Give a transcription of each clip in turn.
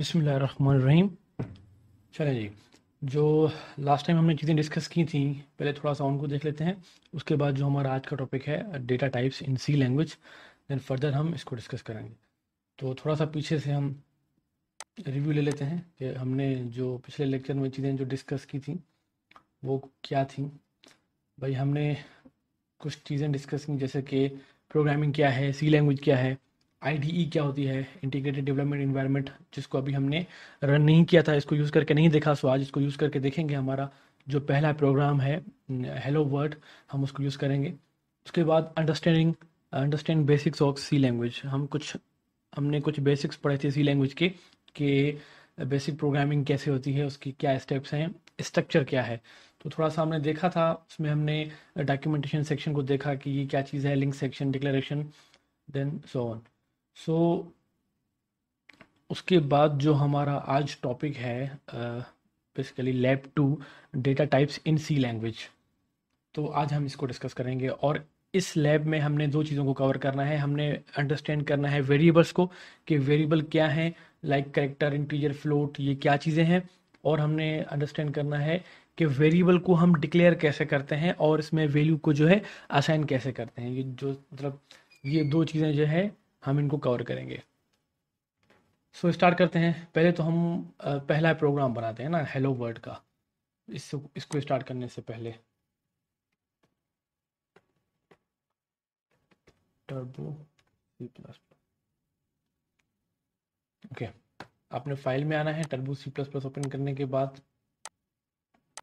बसमीम चलें जी जो लास्ट टाइम हमने चीज़ें डिस्कस की थी पहले थोड़ा सा उनको देख लेते हैं उसके बाद जो हमारा आज का टॉपिक है data types in C language then further हम इसको डिस्कस करेंगे तो थोड़ा सा पीछे से हम रिव्यू ले लेते हैं कि हमने जो पिछले लेक्चर में चीज़ें जो डिस्कस की थी वो क्या थी भाई हमने कुछ चीज़ें डिस्कस की जैसे कि प्रोग्रामिंग क्या है सी लैंग्वेज क्या है आई e क्या होती है इंटीग्रेटेड डेवलपमेंट इन्वायरमेंट जिसको अभी हमने रन नहीं किया था इसको यूज़ करके नहीं देखा सो आज इसको यूज़ करके देखेंगे हमारा जो पहला प्रोग्राम है हेलो वर्ड हम उसको यूज़ करेंगे उसके बाद understanding understand basics of C language हम कुछ हमने कुछ बेसिक्स पढ़े थे सी लैंग्वेज के कि बेसिक प्रोग्रामिंग कैसे होती है उसकी क्या स्टेप्स हैं स्ट्रक्चर क्या है तो थोड़ा सा हमने देखा था उसमें हमने डॉक्यूमेंटेशन सेक्शन को देखा कि ये क्या चीज़ है link section declaration then so on so so, उसके बाद जो हमारा आज टॉपिक है basically lab two data types in C language तो आज हम इसको डिस्कस करेंगे और इस लैब में हमने दो चीज़ों को कवर करना है हमने अंडरस्टैंड करना है वेरिएबल्स को कि वेरिएबल क्या हैं लाइक करेक्टर इंटीजर फ्लोट ये क्या चीज़ें हैं और हमने अंडरस्टैंड करना है कि वेरिएबल को हम डिक्लेयर कैसे करते हैं और इसमें वैल्यू को जो है असाइन कैसे करते हैं ये जो मतलब ये दो चीज़ें जो है हम इनको कवर करेंगे सो so, स्टार्ट करते हैं पहले तो हम पहला प्रोग्राम बनाते हैं ना हेलो वर्ड का इस इसको स्टार्ट करने से पहले टर्बो सी प्लस ओके आपने फाइल में आना है turbo C plus plus open करने के बाद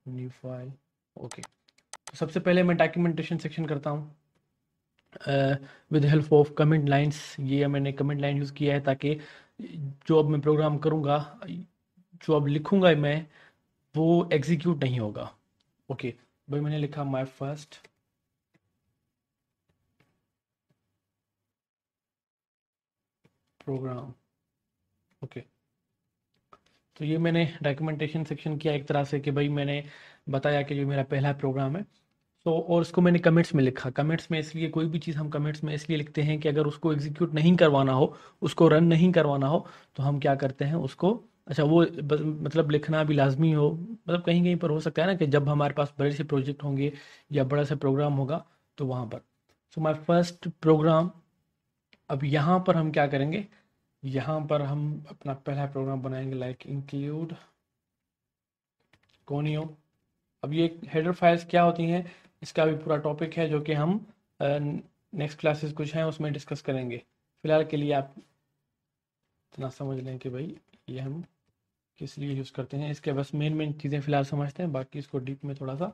न्यू फाइल ओके तो सबसे पहले मैं डॉक्यूमेंटेशन सेक्शन करता हूँ with help of comment lines ये मैंने कमेंट लाइन यूज़ किया है ताकि जो अब मैं प्रोग्राम करूँगा जो अब लिखूँगा मैं वो एग्जीक्यूट नहीं होगा ओके okay, भाई मैंने लिखा माई फर्स्ट प्रोग्राम ओके तो ये मैंने डॉक्यूमेंटेशन सेक्शन किया एक तरह से कि भाई मैंने बताया कि जो मेरा पहला प्रोग्राम है तो और उसको मैंने कमेंट्स में लिखा कमेंट्स में इसलिए कोई भी चीज़ हम कमेंट्स में इसलिए लिखते हैं कि अगर उसको एग्जीक्यूट नहीं करवाना हो उसको रन नहीं करवाना हो तो हम क्या करते हैं उसको अच्छा वो मतलब लिखना भी लाजमी हो मतलब कहीं कहीं पर हो सकता है ना कि जब हमारे पास बड़े से प्रोजेक्ट होंगे या बड़ा सा प्रोग्राम होगा तो वहाँ पर सो माई फर्स्ट प्रोग्राम अब यहाँ पर हम क्या करेंगे यहाँ पर हम अपना पहला प्रोग्राम बनाएंगे लाइक इंक्लूड कोनियो अब ये हेडर फाइल्स क्या होती हैं इसका भी पूरा टॉपिक है जो कि हम नेक्स्ट क्लासेस कुछ हैं उसमें डिस्कस करेंगे फ़िलहाल के लिए आप इतना समझ लें कि भाई ये हम किस लिए यूज़ करते हैं इसके बस मेन मेन चीज़ें फ़िलहाल समझते हैं बाकी इसको डीप में थोड़ा सा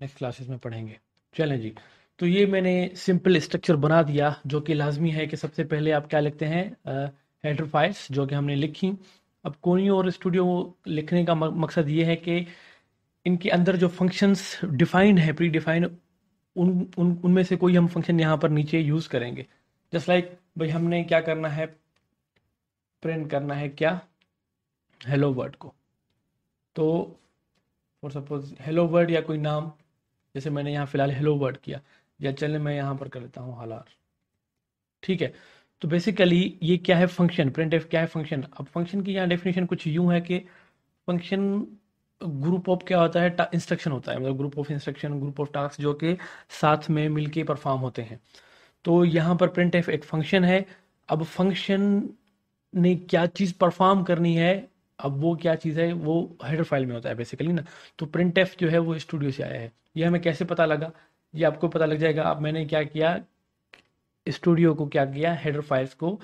नेक्स्ट क्लासेस में पढ़ेंगे चलें जी तो ये मैंने सिंपल स्ट्रक्चर बना दिया जो कि लाजमी है कि सबसे पहले आप क्या लिखते हैं हेडर जो कि हमने लिखी अब कोनियो और स्टूडियो लिखने का मकसद ये है कि इनके अंदर जो फंक्शंस डिफाइंड है प्री डिफाइंड उन उन उनमें से कोई हम फंक्शन यहाँ पर नीचे यूज़ करेंगे जस्ट लाइक like, भाई हमने क्या करना है प्रिंट करना है क्या हेलो वर्ड को तो फॉर सपोज हेलो वर्ड या कोई नाम जैसे मैंने यहाँ फ़िलहाल हेलो वर्ड किया या चले मैं यहाँ पर कर लेता हूँ हालार ठीक है तो बेसिकली ये क्या है फंक्शन प्रिंट क्या है फंक्शन अब फंक्शन की यहाँ डेफिनेशन कुछ यूँ है कि फंक्शन ग्रुप ऑफ क्या होता है इंस्ट्रक्शन होता है मतलब group of instruction group of task जो कि साथ में मिलके परफॉर्म होते हैं तो यहाँ पर प्रिंट एफ एक फंक्शन है अब फंक्शन ने क्या चीज़ परफॉर्म करनी है अब वो क्या चीज़ है वो हेडर फाइल में होता है बेसिकली ना तो प्रिंट एफ जो है वो स्टूडियो से आया है ये हमें कैसे पता लगा ये आपको पता लग जाएगा अब मैंने क्या किया स्टूडियो को क्या किया हेडर फाइल्स को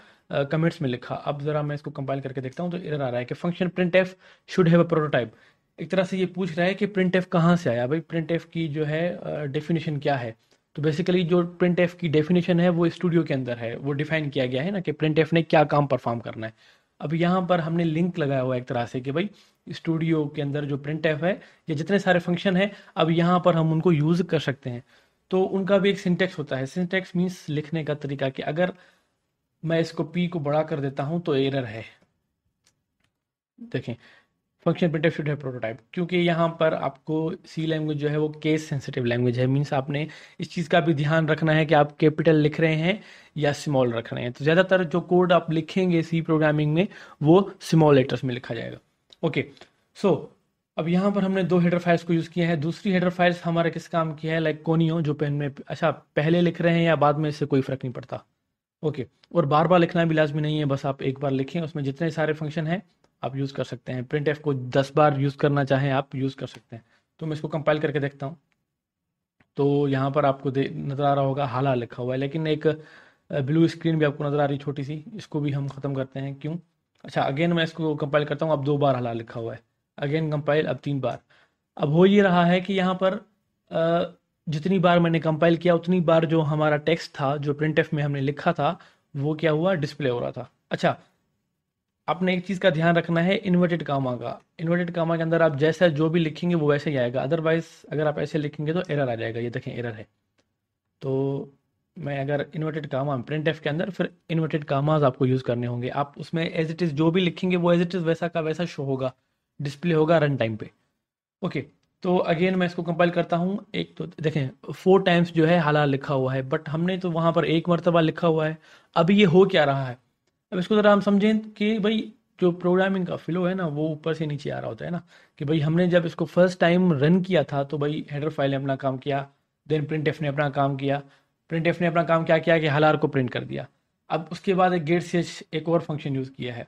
कमेंट्स uh, में लिखा अब ज़रा मैं इसको कंपाइल करके देखता हूँ तो इधर आ रहा है कि function printf should have a prototype एक तरह से ये पूछ रहा है कि प्रिंट एफ कहाँ से आया भाई प्रिंट एफ की जो है डेफिनेशन क्या है तो बेसिकली जो प्रिंट एफ की डेफिनेशन है वो स्टूडियो के अंदर है वो डिफाइन किया गया है ना कि प्रिंट एफ ने क्या काम परफॉर्म करना है अब यहाँ पर हमने लिंक लगाया हुआ है एक तरह से कि भाई स्टूडियो के अंदर जो प्रिंट एफ है या जितने सारे फंक्शन है अब यहाँ पर हम उनको यूज़ कर सकते हैं तो उनका भी एक सिंटेक्स होता है सिंटेक्स मीन्स लिखने का तरीका कि अगर मैं इसको पी को बड़ा कर देता हूँ तो एरर है देखें फंक्शन प्रिंटर शुड है प्रोटोटाइप क्योंकि यहाँ पर आपको सी लैंग्वेज जो है वो केस सेंसिटिव लैंग्वेज है मीन्स आपने इस चीज़ का भी ध्यान रखना है कि आप कैपिटल लिख रहे हैं या स्मॉल रख रहे हैं तो ज़्यादातर जो कोड आप लिखेंगे सी प्रोग्रामिंग में वो स्मॉल लेटर्स में लिखा जाएगा ओके सो so, अब यहाँ पर हमने दो हेडर फाइल्स को यूज़ किया है दूसरी हेडर फाइल्स हमारे किस काम की है लाइक कोनियो जो पेन में अच्छा पहले लिख रहे हैं या बाद में इससे कोई फ़र्क नहीं पड़ता ओके और बार बार लिखना भी लाजमी नहीं है बस आप एक बार लिखें उसमें जितने सारे फंक्शन हैं आप यूज़ कर सकते हैं प्रिंट एफ को दस बार यूज़ करना चाहें आप यूज़ कर सकते हैं तो मैं इसको कंपाइल करके देखता हूँ तो यहाँ पर आपको दे नज़र आ रहा होगा हाला लिखा हुआ है लेकिन एक ब्लू स्क्रीन भी आपको नज़र आ रही है छोटी सी इसको भी हम ख़त्म करते हैं क्यों अच्छा अगेन मैं इसको कंपाइल करता हूँ अब दो बार हला लिखा हुआ है अगेन कंपाइल अब तीन बार अब हो ये रहा है कि यहाँ पर जितनी बार मैंने कंपाइल किया उतनी बार जो हमारा टेक्स्ट था जो प्रिंट में हमने लिखा था वो क्या हुआ डिस्प्ले हो रहा था अच्छा आपने एक चीज़ का ध्यान रखना है इन्वर्टेड कामा का इन्वर्टेड कामा के अंदर आप जैसा जो भी लिखेंगे वो वैसे ही आएगा अदरवाइज अगर आप ऐसे लिखेंगे तो एरर आ जाएगा ये देखें एरर है तो मैं अगर इन्वर्टेड कामा प्रिंट एफ के अंदर फिर इन्वर्टेड कामाज आपको यूज़ करने होंगे आप उसमें एज इट इज़ जो भी लिखेंगे वो एज इट इज़ वैसा का वैसा शो होगा डिस्प्ले होगा रन टाइम पे ओके तो अगेन मैं इसको कंपाइल करता हूँ एक तो देखें फोर टाइम्स जो है हाला लिखा हुआ है बट हमने तो वहाँ पर एक मरतबा लिखा हुआ है अभी ये हो क्या रहा है अब इसको ज़रा हम समझें कि भाई जो प्रोग्रामिंग का फ्लो है ना वो ऊपर से नीचे आ रहा होता है ना कि भाई हमने जब इसको फर्स्ट टाइम रन किया था तो भाई हेडर फाइल ने अपना काम किया देन प्रिंट एफ ने अपना काम किया प्रिंट एफ ने अपना काम क्या किया कि हलार को प्रिंट कर दिया अब उसके बाद एक गेट से एक और फंक्शन यूज़ किया है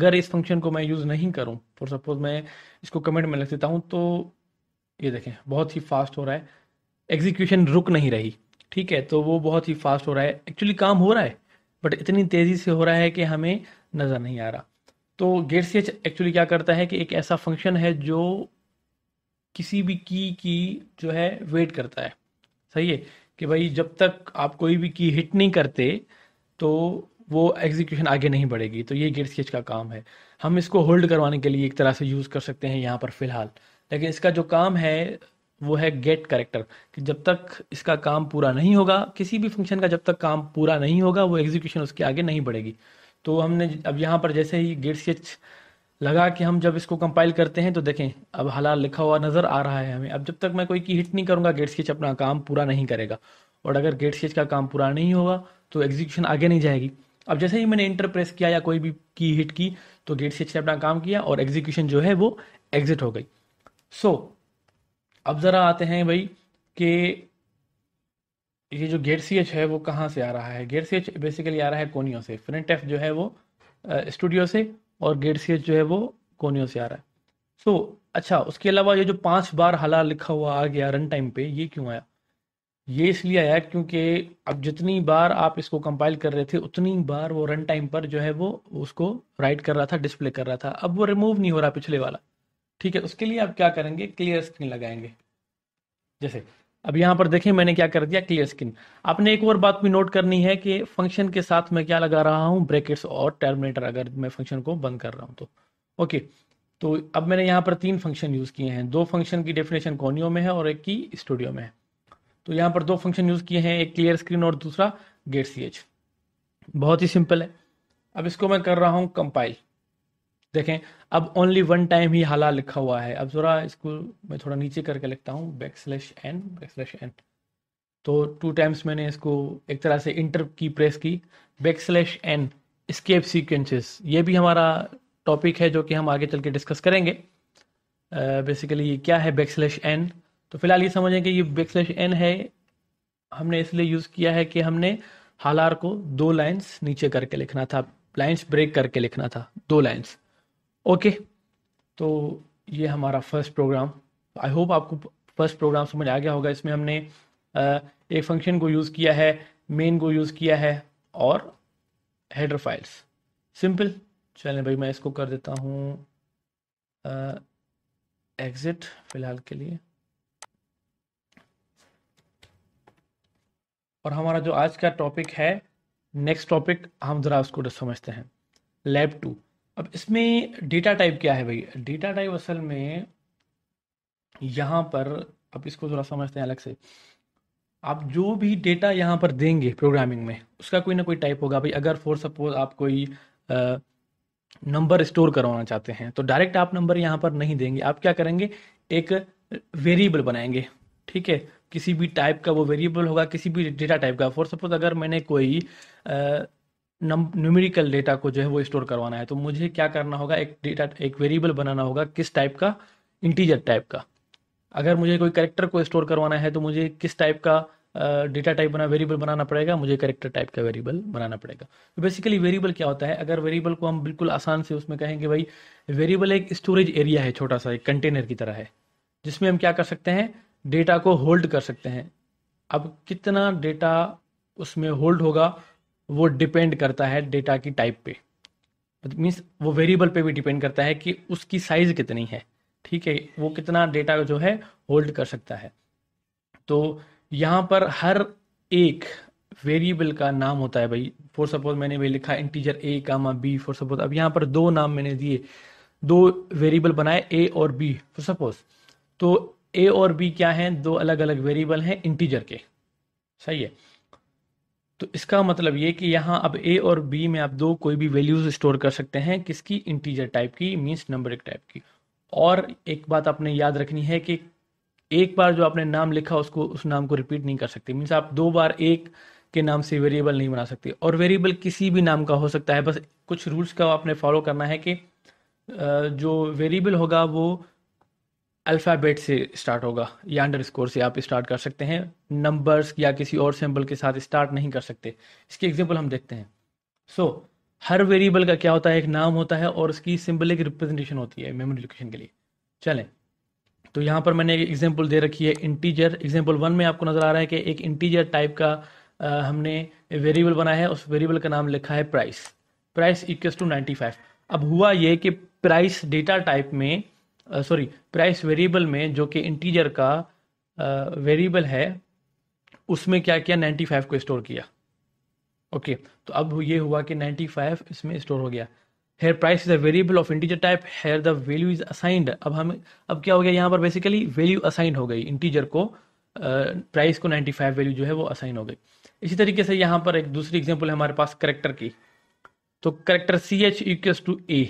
अगर इस फंक्शन को मैं यूज़ नहीं करूँ फॉर सपोज मैं इसको कमेंट में लिख देता हूँ तो ये देखें बहुत ही फास्ट हो रहा है एग्जीक्यूशन रुक नहीं रही ठीक है तो वो बहुत ही फास्ट हो रहा है एक्चुअली काम हो रहा है बट इतनी तेज़ी से हो रहा है कि हमें नज़र नहीं आ रहा तो गेट सीएच एक्चुअली क्या करता है कि एक ऐसा फंक्शन है जो किसी भी की की जो है वेट करता है सही है कि भाई जब तक आप कोई भी की हिट नहीं करते तो वो एग्जीक्यूशन आगे नहीं बढ़ेगी तो ये गेट स्केच का काम है हम इसको होल्ड करवाने के लिए एक तरह से यूज़ कर सकते हैं यहाँ पर फिलहाल लेकिन इसका जो काम है वो है गेट करेक्टर कि जब तक इसका काम पूरा नहीं होगा किसी भी फंक्शन का जब तक काम पूरा नहीं होगा वो एग्जीक्यूशन उसके आगे नहीं बढ़ेगी तो हमने अब यहाँ पर जैसे ही गेट स्विच लगा कि हम जब इसको कंपाइल करते हैं तो देखें अब हलाल लिखा हुआ नज़र आ रहा है हमें अब जब तक मैं कोई की हिट नहीं करूँगा गेट स्केच अपना काम पूरा नहीं करेगा और अगर गेट स्केच का काम पूरा नहीं होगा तो एग्जीक्यूशन आगे नहीं जाएगी अब जैसे ही मैंने इंटर प्रेस किया या कोई भी की हिट की तो गेट स्केच ने अपना काम किया और एग्जीक्यूशन जो है वो एग्जिट हो गई सो so, अब ज़रा आते हैं भाई कि ये जो गेट सी एच है वो कहाँ से आ रहा है गेट सी एच बेसिकली आ रहा है कोनियो से फ्रंट एफ जो है वो स्टूडियो से और गेट सी एच जो है वो कोनियो से आ रहा है सो so, अच्छा उसके अलावा ये जो पांच बार हला लिखा हुआ आ गया रन टाइम पे ये क्यों आया ये इसलिए आया क्योंकि अब जितनी बार आप इसको कंपाइल कर रहे थे उतनी बार वो रन टाइम पर जो है वो उसको राइट कर रहा था डिस्प्ले कर रहा था अब वो रिमूव नहीं हो रहा पिछले वाला ठीक है उसके लिए आप क्या करेंगे क्लियर स्क्रीन लगाएंगे जैसे अब यहां पर देखें मैंने क्या कर दिया क्लियर स्क्रीन आपने एक और बात भी नोट करनी है कि फंक्शन के साथ मैं क्या लगा रहा हूं ब्रेकेट्स और टर्मिनेटर अगर मैं फंक्शन को बंद कर रहा हूं तो ओके तो अब मैंने यहां पर तीन फंक्शन यूज़ किए हैं दो फंक्शन की डेफिनेशन कोनियो में है और एक की स्टूडियो में है तो यहां पर दो फंक्शन यूज़ किए हैं एक क्लियर स्क्रीन और दूसरा गेट सी बहुत ही सिंपल है अब इसको मैं कर रहा हूं कंपाइल देखें अब ओनली वन टाइम ही हाला लिखा हुआ है अब ज़रा इसको मैं थोड़ा नीचे करके लिखता हूँ back slash N back slash N तो टू टाइम्स मैंने इसको एक तरह से इंटर की प्रेस की back slash N escape sequences ये भी हमारा टॉपिक है जो कि हम आगे चल के डिस्कस करेंगे बेसिकली uh, ये क्या है बैक स्लैश एन तो फिलहाल ये समझें कि ये बैक स्लैश एन है हमने इसलिए यूज़ किया है कि हमने हालार को दो लाइंस नीचे करके लिखना था लाइंस ब्रेक करके लिखना था दो लाइंस ओके तो ये हमारा फर्स्ट प्रोग्राम आई होप आपको फर्स्ट प्रोग्राम समझ आ गया होगा इसमें हमने एक फंक्शन को यूज़ किया है मेन को यूज़ किया है और हेडर फाइल्स सिंपल चलें भाई मैं इसको कर देता हूँ एग्ज़िट फ़िलहाल के लिए और हमारा जो आज का टॉपिक है नेक्स्ट टॉपिक हम ज़रा उसको समझते हैं लैब टू अब इसमें डेटा टाइप क्या है भाई डेटा टाइप असल में यहाँ पर अब इसको थोड़ा समझते हैं अलग से आप जो भी डेटा यहाँ पर देंगे प्रोग्रामिंग में उसका कोई ना कोई टाइप होगा भाई अगर फॉर सपोज आप कोई नंबर स्टोर करवाना चाहते हैं तो डायरेक्ट आप नंबर यहाँ पर नहीं देंगे आप क्या करेंगे एक वेरिएबल बनाएंगे ठीक है किसी भी टाइप का वो वेरिएबल होगा किसी भी डेटा टाइप का फॉर सपोज अगर मैंने कोई आ, न्यूमेरिकल डेटा को जो है वो स्टोर करवाना है तो मुझे क्या करना होगा एक डेटा एक वेरिएबल बनाना होगा किस टाइप का इंटीजर टाइप का अगर मुझे कोई करेक्टर को स्टोर करवाना है तो मुझे किस टाइप का डेटा टाइप बना वेरिएबल बनाना पड़ेगा मुझे करेक्टर टाइप का वेरिएबल बनाना पड़ेगा तो बेसिकली वेरिएबल क्या होता है अगर वेरिएबल को हम बिल्कुल आसान से उसमें कहेंगे भाई वेरिएबल एक स्टोरेज एरिया है छोटा सा एक कंटेनर की तरह है जिसमें हम क्या कर सकते हैं डेटा को होल्ड कर सकते हैं अब कितना डेटा उसमें होल्ड होगा वो डिपेंड करता है डेटा की टाइप पे मीन्स वो वेरिएबल पे भी डिपेंड करता है कि उसकी साइज कितनी है ठीक है वो कितना डेटा जो है होल्ड कर सकता है तो यहाँ पर हर एक वेरिएबल का नाम होता है भाई फॉर सपोज मैंने भाई लिखा integer A comma B for suppose अब यहाँ पर दो नाम मैंने दिए दो वेरिएबल बनाए ए और बी फॉर सपोज तो ए और बी क्या हैं दो अलग अलग वेरिएबल हैं इंटीजर के सही है तो इसका मतलब ये कि यहाँ अब ए और बी में आप दो कोई भी वैल्यूज स्टोर कर सकते हैं किसकी इंटीजर टाइप की मीन्स एक टाइप की और एक बात आपने याद रखनी है कि एक बार जो आपने नाम लिखा उसको उस नाम को रिपीट नहीं कर सकते मीन्स आप दो बार एक के नाम से वेरिएबल नहीं बना सकते और वेरिएबल किसी भी नाम का हो सकता है बस कुछ रूल्स का आपने फॉलो करना है कि जो वेरिएबल होगा वो अल्फ़ाबेट से स्टार्ट होगा या अंडर स्कोर से आप स्टार्ट कर सकते हैं नंबर्स या किसी और सिंबल के साथ स्टार्ट नहीं कर सकते इसकी एग्जाम्पल हम देखते हैं सो so, हर वेरिएबल का क्या होता है एक नाम होता है और उसकी एक रिप्रेजेंटेशन होती है मेमोरी लोकेशन के लिए चलें तो यहाँ पर मैंने एक एग्जाम्पल दे रखी है इंटीजर एग्जाम्पल वन में आपको नज़र आ रहा है कि एक इंटीजर टाइप का आ, हमने वेरिएबल बनाया है उस वेरिएबल का नाम लिखा है price price equal to ninety five अब हुआ ये कि प्राइस डेटा टाइप में सॉरी प्राइस वेरिएबल में जो कि इंटीजर का वेरिएबल है उसमें क्या किया 95 को स्टोर किया ओके okay, तो अब ये हुआ कि 95 इसमें स्टोर हो गया here price is a variable of integer type here the value is assigned अब हम अब क्या हो गया यहाँ पर बेसिकली वैल्यू असाइन हो गई इंटीजर को प्राइस uh, को 95 वैल्यू जो है वो असाइन हो गई इसी तरीके से यहाँ पर एक दूसरी एग्जाम्पल है हमारे पास करेक्टर की तो character C H equal to A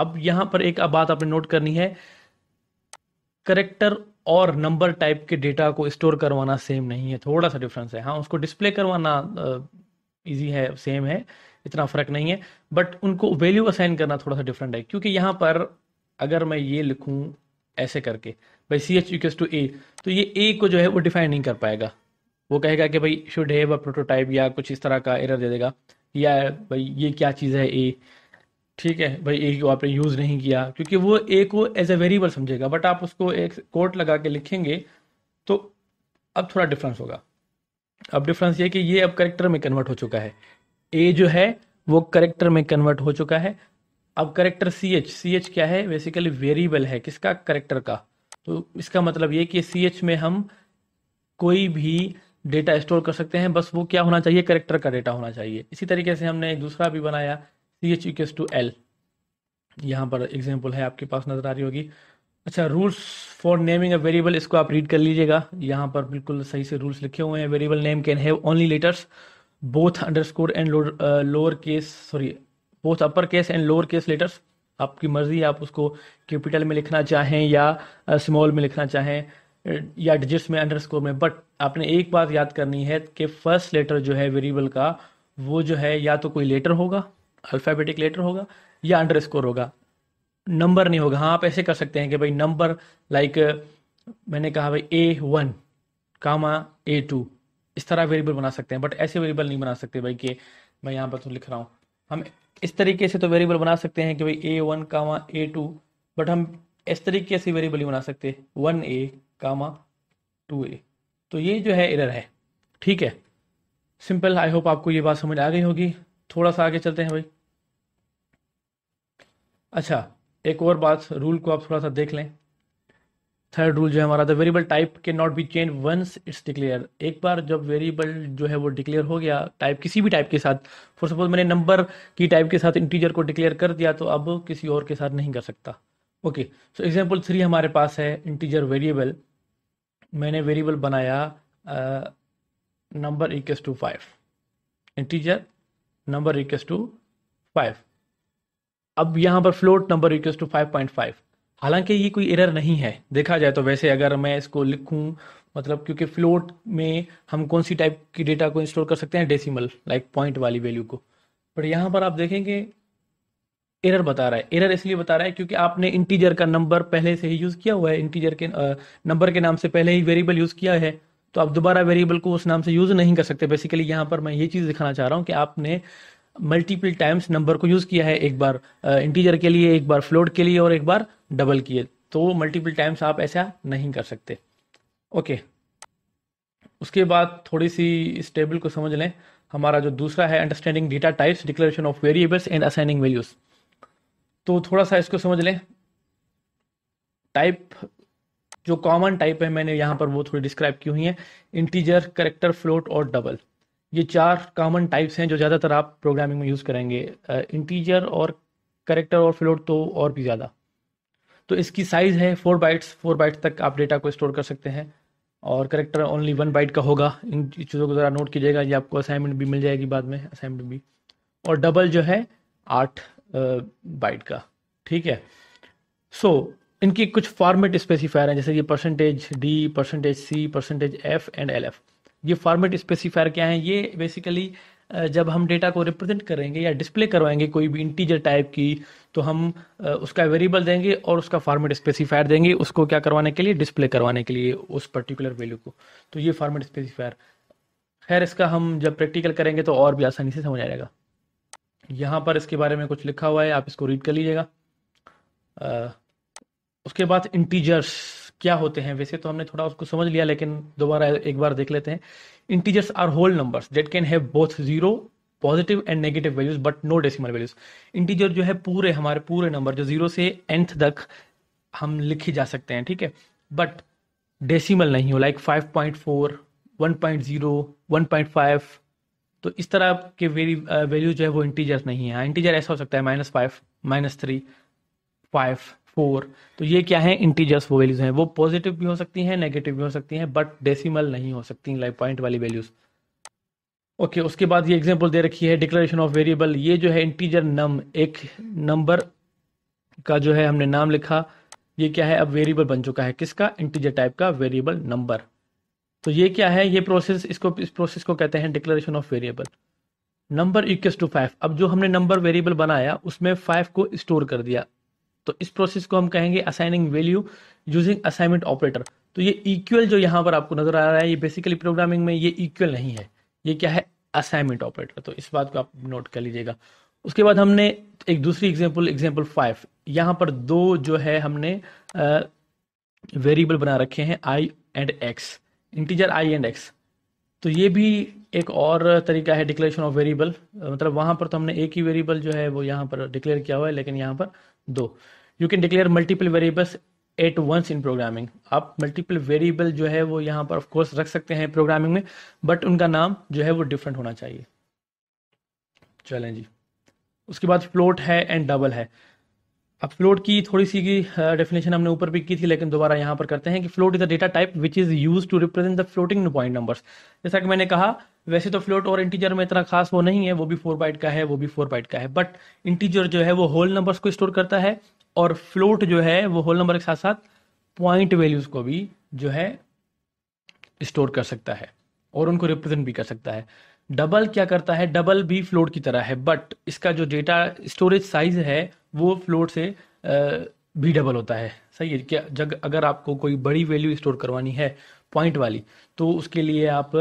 अब यहां पर एक बात आपने नोट करनी है करेक्टर और नंबर टाइप के डेटा को स्टोर करवाना सेम नहीं है थोड़ा सा डिफरेंस है हाँ उसको डिस्प्ले करवाना इजी है सेम है इतना फ़र्क नहीं है बट उनको वैल्यू असाइन करना थोड़ा सा डिफरेंट है क्योंकि यहां पर अगर मैं ये लिखूं ऐसे करके भाई C H equals to A तो ये ए को जो है वो डिफाइन नहीं कर पाएगा वो कहेगा कि भाई शुड है प्रोटोटाइप या कुछ इस तरह का एरर दे देगा या भाई ये क्या चीज़ है ए ठीक है भाई ए को आपने यूज़ नहीं किया क्योंकि वो ए को एज ए वेरिएबल समझेगा बट आप उसको एक कोट लगा के लिखेंगे तो अब थोड़ा डिफरेंस होगा अब डिफरेंस ये कि ये अब करेक्टर में कन्वर्ट हो चुका है ए जो है वो करेक्टर में कन्वर्ट हो चुका है अब character C H C H क्या है बेसिकली वेरिएबल है किसका करेक्टर का तो इसका मतलब ये कि सी एच में हम कोई भी डेटा स्टोर कर सकते हैं बस वो क्या होना चाहिए करेक्टर का डेटा होना चाहिए इसी तरीके से हमने एक दूसरा भी बनाया C H equals to L यहाँ पर एग्जाम्पल है आपके पास नज़र आ रही होगी अच्छा rules for naming a variable इसको आप रीड कर लीजिएगा यहाँ पर बिल्कुल सही से रूल्स लिखे हुए हैं variable name can have only letters both underscore and lower case sorry both upper case and lower case letters आपकी मर्जी आप उसको कैपिटल में लिखना चाहें या स्मॉल uh, में लिखना चाहें uh, या डिजिट्स में अंडर स्कोर में बट आपने एक बात याद करनी है कि फर्स्ट लेटर जो है वेरिएबल का वो जो है या तो कोई लेटर होगा अल्फ़ाबेटिक लेटर होगा या अंडर स्कोर होगा नंबर नहीं होगा हाँ आप ऐसे कर सकते हैं कि भाई नंबर लाइक मैंने कहा भाई A one comma A to इस तरह वेरिएबल बना सकते हैं बट ऐसे वेरिएबल नहीं बना सकते भाई कि मैं यहाँ पर तो लिख रहा हूँ हम इस तरीके से तो वेरिएबल बना सकते हैं कि भाई A one comma A two but हम इस तरीके से वेरिएबल नहीं बना सकते one A comma to A तो ये जो है एरर है ठीक है सिंपल आई होप आपको ये बात समझ आ गई होगी थोड़ा सा आगे चलते हैं भाई अच्छा एक और बात रूल को आप थोड़ा सा देख लें थर्ड रूल जो है हमारा the variable type can not be change once it's declare एक बार जब वेरिएबल जो है वो डिक्लेयर हो गया टाइप किसी भी टाइप के साथ फॉर सपोज मैंने नंबर की टाइप के साथ इंटीजर को डिक्लेयर कर दिया तो अब किसी और के साथ नहीं कर सकता ओके सो एग्जाम्पल थ्री हमारे पास है इंटीजर वेरिएबल मैंने वेरिएबल बनाया number equals to five integer number equals to five अब यहाँ पर float number equals to five point five हालांकि ये कोई एरर नहीं है देखा जाए तो वैसे अगर मैं इसको लिखूं मतलब क्योंकि फ्लोट में हम कौन सी टाइप की डेटा को इंस्टॉल कर सकते हैं डेसिमल लाइक पॉइंट वाली वैल्यू को बट यहाँ पर आप देखेंगे एरर बता रहा है एरर इसलिए बता रहा है क्योंकि आपने इंटीजर का नंबर पहले से ही यूज़ किया हुआ है इंटीजर के नंबर के नाम से पहले ही वेरिएबल यूज़ किया है तो आप दोबारा वेरिएबल को उस नाम से यूज़ नहीं कर सकते बेसिकली यहाँ पर मैं ये चीज़ दिखाना चाह रहा हूँ कि आपने मल्टीपल टाइम्स नंबर को यूज़ किया है एक बार इंटीजर के लिए एक बार फ्लोट के लिए और एक बार डबल किए तो मल्टीपल टाइम्स आप ऐसा नहीं कर सकते ओके उसके बाद थोड़ी सी इस टेबल को समझ लें हमारा जो दूसरा है understanding data types declaration of variables and assigning values तो थोड़ा सा इसको समझ लें टाइप जो कॉमन टाइप है मैंने यहाँ पर वो थोड़ी डिस्क्राइब की हुई है इंटीजर करेक्टर फ्लोट और डबल ये चार कॉमन टाइप्स हैं जो ज़्यादातर आप प्रोग्रामिंग में यूज़ करेंगे इंटीजर और करेक्टर और फ्लोट तो और भी ज़्यादा तो इसकी साइज़ है फोर बाइट्स फोर बाइट्स तक आप डेटा को स्टोर कर सकते हैं और करेक्टर ओनली वन बाइट का होगा इन चीज़ों को ज़रा नोट कीजिएगा ये आपको असाइनमेंट भी मिल जाएगी बाद में असाइनमेंट भी और डबल जो है आठ बाइट का ठीक है सो so, इनकी कुछ फॉर्मेट स्पेसिफायर हैं जैसे ये percentage D percentage C percentage F and L F ये फॉर्मेट स्पेसिफायर क्या है ये बेसिकली जब हम डेटा को रिप्रेजेंट करेंगे या डिस्प्ले करवाएंगे कोई भी इंटीजर टाइप की तो हम उसका वेरिएबल देंगे और उसका फॉर्मेट स्पेसिफायर देंगे उसको क्या करवाने के लिए डिस्प्ले करवाने के लिए उस पर्टिकुलर वैल्यू को तो ये फॉर्मेट स्पेसिफायर खैर इसका हम जब प्रैक्टिकल करेंगे तो और भी आसानी से समझ आएगा यहाँ पर इसके बारे में कुछ लिखा हुआ है आप इसको रीड कर लीजिएगा उसके बाद इंटीजर्स क्या होते हैं वैसे तो हमने थोड़ा उसको समझ लिया लेकिन दोबारा एक बार देख लेते हैं integers are whole numbers that can have both zero positive and negative values but no decimal values integer जो है पूरे हमारे पूरे नंबर जो जीरो से एंथ तक हम लिख ही जा सकते हैं ठीक है बट डेसिमल नहीं हो like five point four one point zero one point five तो इस तरह के वेरी वैल्यू uh, जो है वो इंटीजर्स नहीं है इंटीजर हाँ, ऐसा हो सकता है minus five minus three five four तो ये क्या है इंटीजर्स वो वैल्यूज हैं वो पॉजिटिव भी हो सकती हैं नेगेटिव भी हो सकती हैं बट डेसिमल नहीं हो सकती लाइक पॉइंट वाली वैल्यूज ओके okay, उसके बाद ये एग्जांपल दे रखी है डिक्लेरेशन ऑफ वेरिएबल ये जो है इंटीजर नम एक नंबर का जो है हमने नाम लिखा ये क्या है अब वेरिएबल बन चुका है किसका इंटीजर टाइप का वेरिएबल नंबर तो ये क्या है ये प्रोसेस इसको इस प्रोसेस को कहते हैं declaration of variable number equals to five अब जो हमने नंबर वेरिएबल बनाया उसमें फाइव को स्टोर कर दिया तो इस प्रोसेस को हम कहेंगे assigning value using assignment operator तो ये इक्वल जो यहाँ पर आपको नजर आ रहा है ये बेसिकली प्रोग्रामिंग में ये इक्वल नहीं है ये क्या है असाइनमेंट ऑपरेटर तो इस बात को आप नोट कर लीजिएगा उसके बाद हमने एक दूसरी एग्जाम्पल एग्जाम्पल फाइव यहाँ पर दो जो है हमने वेरिएबल बना रखे हैं I and X integer I and X तो ये भी एक और तरीका है डिक्लेरेशन ऑफ वेरिएबल मतलब वहां पर तो हमने एक ही वेरिएबल जो है वो यहाँ पर डिक्लेयर किया हुआ है लेकिन यहाँ पर दो you can declare multiple variables at once in programming आप मल्टीपल वेरिएबल जो है वो यहाँ पर ऑफकोर्स रख सकते हैं प्रोग्रामिंग में बट उनका नाम जो है वो डिफरेंट होना चाहिए चलें जी उसके बाद फ्लोट है एंड डबल है अब फ्लोट की थोड़ी सी की डेफिनेशन हमने ऊपर भी की थी लेकिन दोबारा यहाँ पर करते हैं कि float is a data type which is use to represent the floating point numbers जैसा कि मैंने कहा वैसे तो फ्लोट और इंटीजर में इतना खास वो नहीं है वो भी फोर बाइट का है वो भी फोर बाइट का है बट इंटीजर जो है वो होल नंबर्स को स्टोर करता है और फ्लोट जो है वो होल नंबर के साथ साथ पॉइंट वैल्यूज को भी जो है स्टोर कर सकता है और उनको रिप्रेजेंट भी कर सकता है डबल क्या करता है डबल भी फ्लोट की तरह है बट इसका जो डेटा स्टोरेज साइज है वो फ्लोट से भी डबल होता है सही है क्या जब अगर आपको कोई बड़ी वैल्यू स्टोर करवानी है पॉइंट वाली तो उसके लिए आप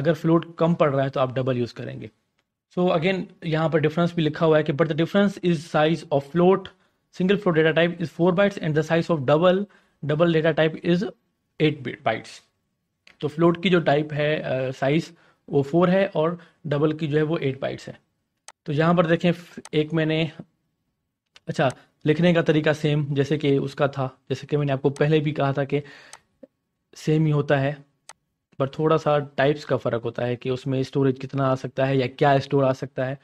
अगर फ्लोट कम पड़ रहा है तो आप डबल यूज़ करेंगे सो अगेन यहाँ पर डिफरेंस भी लिखा हुआ है कि but the difference is size of float single float data type is four bytes and the size of double double data type is eight bytes तो फ्लोट की जो टाइप है साइज वो फोर है और डबल की जो है वो एट बाइट्स है तो यहाँ पर देखें एक मैंने अच्छा लिखने का तरीका सेम जैसे कि उसका था जैसे कि मैंने आपको पहले भी कहा था कि सेम ही होता है पर थोड़ा सा टाइप्स का फ़र्क होता है कि उसमें स्टोरेज कितना आ सकता है या क्या स्टोर आ सकता है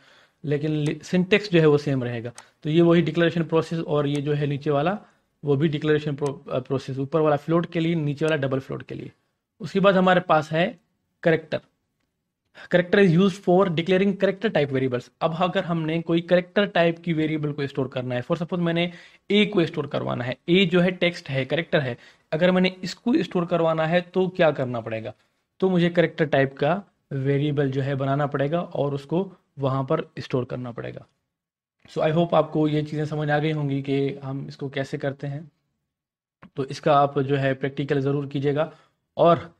लेकिन सिंटेक्स जो है वो सेम रहेगा तो ये वही डिक्लेरेशन प्रोसेस और ये जो है नीचे वाला वो भी डिक्लेरेशन प्रोसेस ऊपर वाला फ्लोट के लिए नीचे वाला डबल फ्लोट के लिए उसके बाद हमारे पास है character character is use for declaring character type variables अब अगर हमने कोई करेक्टर टाइप की वेरिएबल को स्टोर करना है फॉर सपोज मैंने ए को स्टोर करवाना है ए जो है टेक्स्ट है करेक्टर है अगर मैंने इसको स्टोर करवाना है तो क्या करना पड़ेगा तो मुझे करेक्टर टाइप का वेरिएबल जो है बनाना पड़ेगा और उसको वहाँ पर स्टोर करना पड़ेगा सो आई होप आपको ये चीज़ें समझ आ गई होंगी कि हम इसको कैसे करते हैं तो इसका आप जो है प्रैक्टिकल ज़रूर कीजिएगा और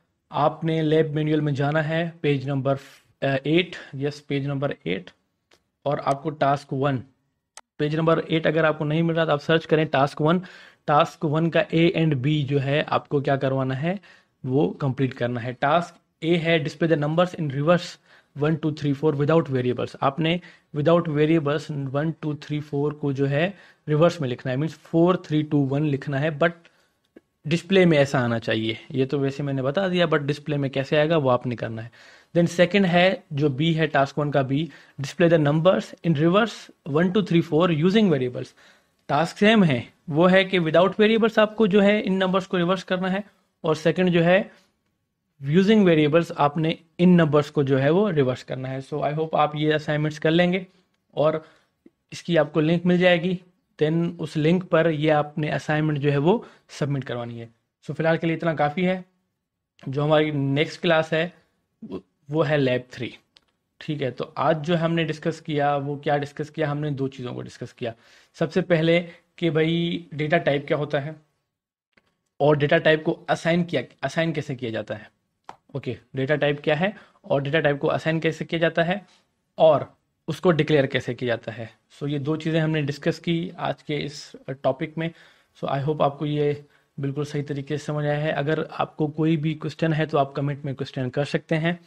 आपने लैब मैनुअल में जाना है page number eight yes page number eight और आपको task one page number eight अगर आपको नहीं मिल रहा तो आप सर्च करें टास्क वन टास्क वन का ए एंड बी जो है आपको क्या करवाना है वो कंप्लीट करना है टास्क ए है display the numbers in reverse one two three four without variables आपने without variables one two three four को जो है रिवर्स में लिखना है means four three two one लिखना है बट डिस्प्ले में ऐसा आना चाहिए ये तो वैसे मैंने बता दिया बट डिस्प्ले में कैसे आएगा वो आपने करना है देन सेकेंड है जो बी है टास्क वन का B display the numbers in reverse one two three four using variables task same है वो है कि विदाउट वेरिएबल्स आपको जो है इन नंबर्स को रिवर्स करना है और सेकंड जो है यूजिंग वेरिएबल्स आपने इन नंबर्स को जो है वो रिवर्स करना है सो आई होप आप ये असाइनमेंट्स कर लेंगे और इसकी आपको लिंक मिल जाएगी देन उस लिंक पर ये आपने असाइनमेंट जो है वो सबमिट करवानी है सो so, फिलहाल के लिए इतना काफ़ी है जो हमारी नेक्स्ट क्लास है वो है लैब थ्री ठीक है तो आज जो हमने डिस्कस किया वो क्या डिस्कस किया हमने दो चीज़ों को डिस्कस किया सबसे पहले कि भाई डेटा टाइप क्या होता है और डेटा टाइप को असाइन किया असाइन कैसे किया जाता है ओके डेटा टाइप क्या है और डेटा टाइप को असाइन कैसे किया जाता है और उसको डिक्लेयर कैसे किया जाता है सो so, ये दो चीज़ें हमने डिस्कस की आज के इस टॉपिक uh, में सो आई होप आपको ये बिल्कुल सही तरीके से समझ आया है अगर आपको कोई भी क्वेश्चन है तो आप कमेंट में क्वेश्चन कर सकते हैं